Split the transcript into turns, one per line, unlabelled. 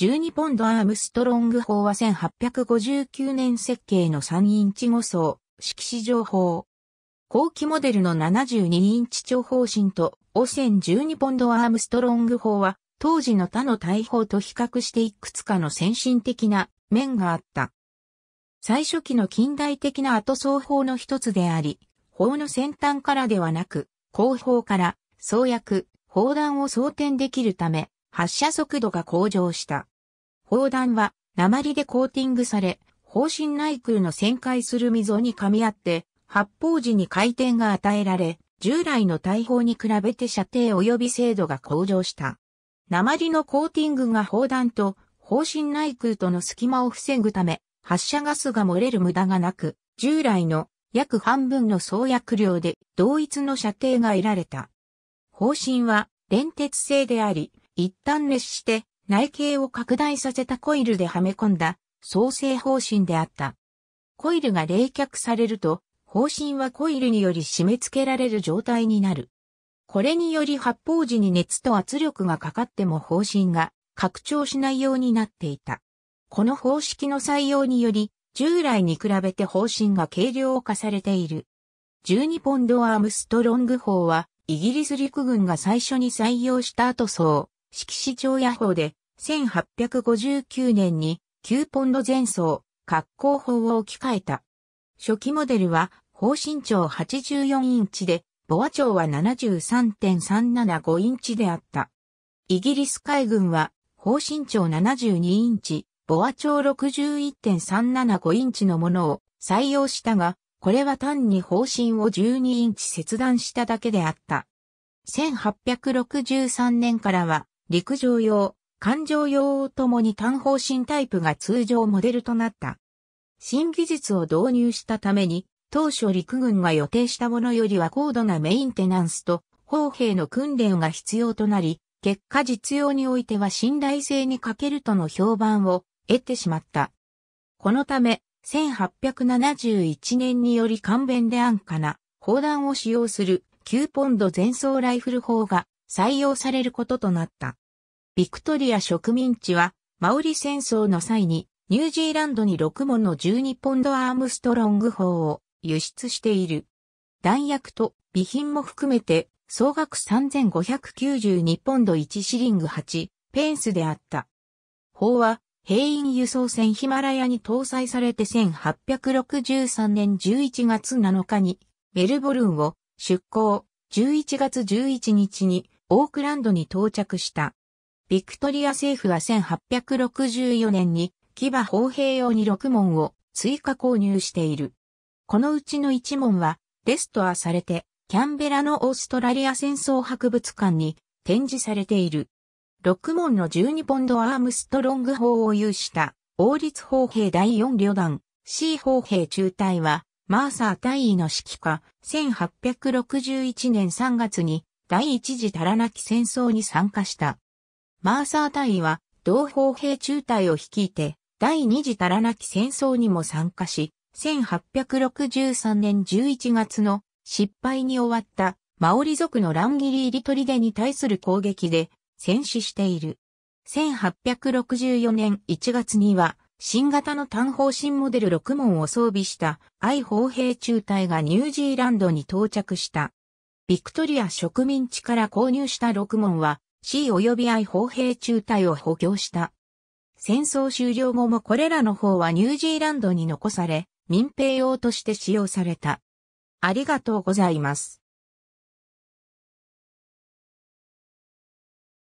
12ポンドアームストロング砲は1859年設計の3インチ5層、式子情報。後期モデルの72インチ長方針と、汚染12ポンドアームストロング砲は、当時の他の大砲と比較していくつかの先進的な面があった。最初期の近代的な後装法の一つであり、砲の先端からではなく、後方から、創薬、砲弾を装填できるため、発射速度が向上した。砲弾は鉛でコーティングされ、砲身内空の旋回する溝に噛み合って、発砲時に回転が与えられ、従来の大砲に比べて射程及び精度が向上した。鉛のコーティングが砲弾と砲身内空との隙間を防ぐため、発射ガスが漏れる無駄がなく、従来の約半分の創薬量で同一の射程が得られた。方針は連鉄製であり、一旦熱して、内径を拡大させたコイルではめ込んだ、創生方針であった。コイルが冷却されると、方針はコイルにより締め付けられる状態になる。これにより発泡時に熱と圧力がかかっても方針が拡張しないようになっていた。この方式の採用により、従来に比べて方針が軽量化されている。12ポンドアームストロング砲は、イギリス陸軍が最初に採用した後そう、季市場野法で、1859年に9ポンド前走、格好法を置き換えた。初期モデルは、方身長84インチで、ボア長は73.375インチであった。イギリス海軍は、方身長72インチ、ボア長61.375インチのものを採用したが、これは単に方針を12インチ切断しただけであった。1863年からは、陸上用、艦上用ともに単方針タイプが通常モデルとなった。新技術を導入したために、当初陸軍が予定したものよりは高度なメインテナンスと砲兵の訓練が必要となり、結果実用においては信頼性に欠けるとの評判を得てしまった。このため、1871年により勘弁で安価な砲弾を使用する9ポンド前装ライフル砲が採用されることとなった。ビクトリア植民地は、マオリ戦争の際に、ニュージーランドに6門の12ポンドアームストロング砲を輸出している。弾薬と備品も含めて、総額3592ポンド1シリング8ペンスであった。砲は兵員輸送船ヒマラヤに搭載されて1863年11月7日にメルボルンを出港11月11日にオークランドに到着した。ビクトリア政府は1864年に騎馬砲兵用に6門を追加購入している。このうちの1門はレストアされてキャンベラのオーストラリア戦争博物館に展示されている。6門の12ポンドアームストロング砲を有した王立砲兵第4旅団 C 砲兵中隊はマーサー大尉の指揮下1861年3月に第一次タラナキ戦争に参加した。マーサー隊は、同砲兵中隊を率いて、第二次タラナキ戦争にも参加し、1863年11月の失敗に終わったマオリ族の乱切り入り取りデに対する攻撃で戦死している。1864年1月には新型の単方針モデル6門を装備した愛砲兵中隊がニュージーランドに到着した。ビクトリア植民地から購入した6門は C 及び I 砲兵中隊を補強した。戦争終了後もこれらの砲はニュージーランドに残され、民兵用として使用された。ありがとうございます。